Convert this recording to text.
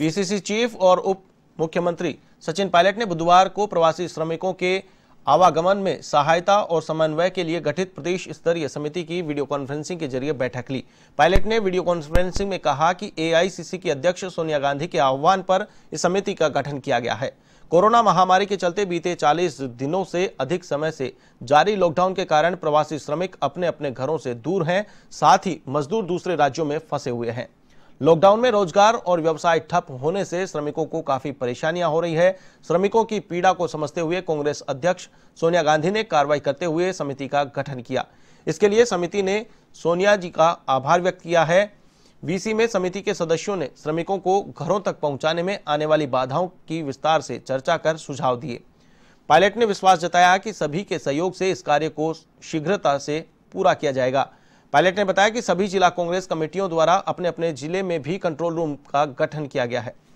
PCC e chief और उप मुख्यमंत्री सचिन पायलट ने बुधवार को प्रवासी श्रमिकों के आवागमन में सहायता और समन्वय के लिए गठित प्रदेश स्तरीय समिति की वीडियो कॉन्फ्रेंसिंग के जरिए बैठक ली पायलट ने वीडियो कॉन्फ्रेंसिंग में कहा कि एआईसीसी की अध्यक्ष सोनिया गांधी के आह्वान पर इस समिति का गठन किया गया है कोरोना महामारी के चलते बीते 40 दिनों से अधिक समय से जारी लॉकडाउन के कारण प्रवासी श्रमिक अपने अपने घरों से दूर हैं साथ ही मजदूर दूसरे राज्यों में फंसे हुए हैं लॉकडाउन में रोजगार और व्यवसाय ठप होने से श्रमिकों को काफी परेशानियां हो रही है श्रमिकों की पीड़ा को समझते हुए कांग्रेस अध्यक्ष सोनिया गांधी ने कार्रवाई करते हुए समिति का गठन किया इसके लिए समिति ने सोनिया जी का आभार व्यक्त किया है वीसी में समिति के सदस्यों ने श्रमिकों को घरों तक पहुंचाने में आने वाली बाधाओं की विस्तार से चर्चा कर सुझाव दिए पायलट ने विश्वास जताया कि सभी के सहयोग से इस कार्य को शीघ्रता से पूरा किया जाएगा पायलट ने बताया कि सभी जिला कांग्रेस कमेटियों द्वारा अपने अपने जिले में भी कंट्रोल रूम का गठन किया गया है